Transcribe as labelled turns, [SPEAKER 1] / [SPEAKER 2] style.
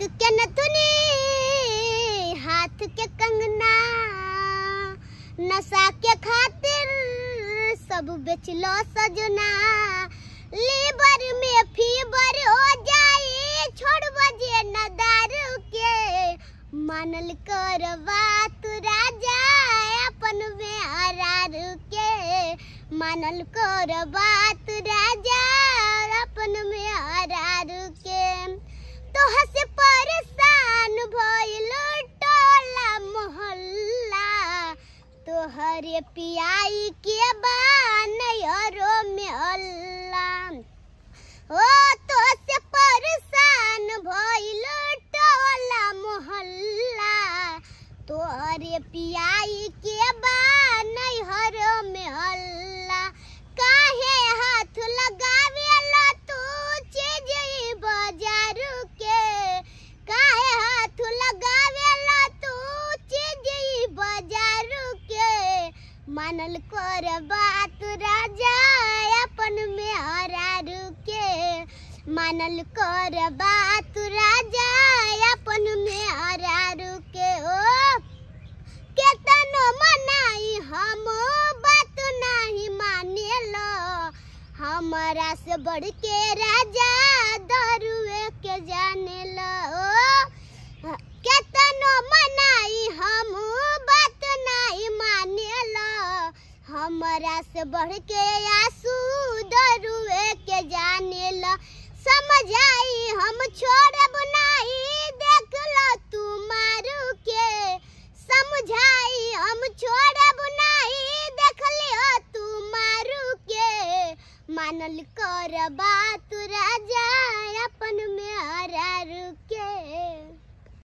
[SPEAKER 1] हाथ के नतुने हाथ के कंगना नशा के खातिर सब बेच लो सजना लीवर में फीवर हो जाए छोड़ बजे न दारू के मानल कर बात राजा अपन में हरार के मानल कर बात राजा अपन हर पियाई के बान यारो में अल्लाह ओ तो से परेशान भइल टोला मोहल्ला तो हर पियाई के मानल कर बात राजा अपन में हरा रुके मानल कर बात राजा अपन में हरा रुके ओ केतनो मनाई हम बात नहीं मानेलो हमारा से बड़के के राजा हमारा से बढ़ के आसू के जाने ला समझ आई हम छोड़ नहीं देख लो तू मारू के समझ आई हम छोड़ नहीं देख लियो तू मारू के मानल कर बात राजा अपन